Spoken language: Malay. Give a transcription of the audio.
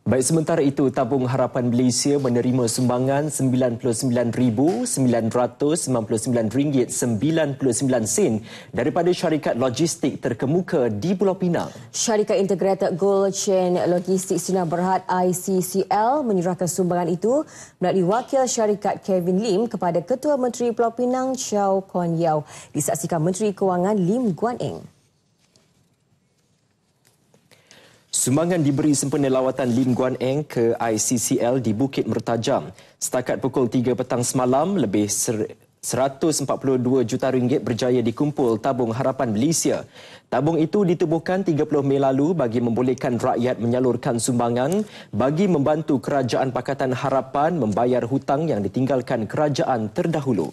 Baik, sementara itu, Tabung Harapan Malaysia menerima sumbangan RM99,999.99 daripada syarikat logistik terkemuka di Pulau Pinang. Syarikat Integrated Gold Chain Logistik Sinar Berhad ICCL menyerahkan sumbangan itu melalui wakil syarikat Kevin Lim kepada Ketua Menteri Pulau Pinang Chow Kuan Yau disaksikan Menteri Kewangan Lim Guan Eng. Sumbangan diberi sempena lawatan Lim Guan Eng ke ICCL di Bukit Mertajam. Setakat pukul 3 petang semalam, lebih ser- 142 juta ringgit berjaya dikumpul tabung harapan Malaysia. Tabung itu ditubuhkan 30 Mei lalu bagi membolehkan rakyat menyalurkan sumbangan bagi membantu Kerajaan Pakatan Harapan membayar hutang yang ditinggalkan kerajaan terdahulu.